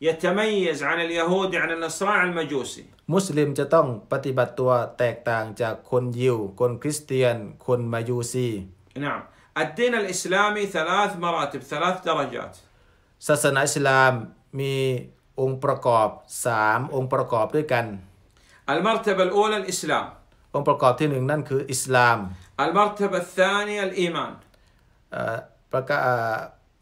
يتميز عن اليهود عن النصران عن المجوسي มุสลิมจะต้องปฏิบัติตัวแตกต่างจากคนยิวคนคริสเตียนคนมายูซี نعم الدين الإسلامي ثلاث مراتب ثلاث درجات ศาสนาอิสลามมีองค์ประกอบสามองค์ประกอบด้วยกัน المرتبة الأولى الإسلام องค์ประกอบที่หนึ่งนั่นคืออิสลาม المرتبة الثانية الإيمان ประกาศ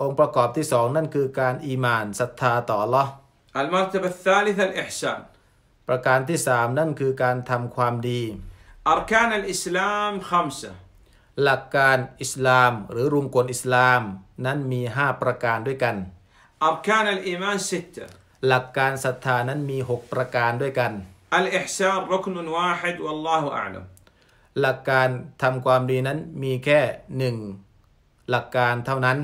องค์ประกอบที่สองนั่นคือการอีมานศรัทธาต่อละอัลมาตบัสซาลิซันอิหซานประการที่สามนั่นคือการทำความดีอาร์คานอิสลามคำสหลักการอิสลามหรือรุงกลอิสลามนั้นมีห้าประการด้วยกันอาร์คานอิอีมานสิตหลักการศรัทธานั้นมีหกประการด้วยกันอัลอิห์ซานรุกนุนวาฮิดวัลลอฮุอาลัมหลักการทำความดีนั้นมีแค่หนึ่งหลักการเท่านั้น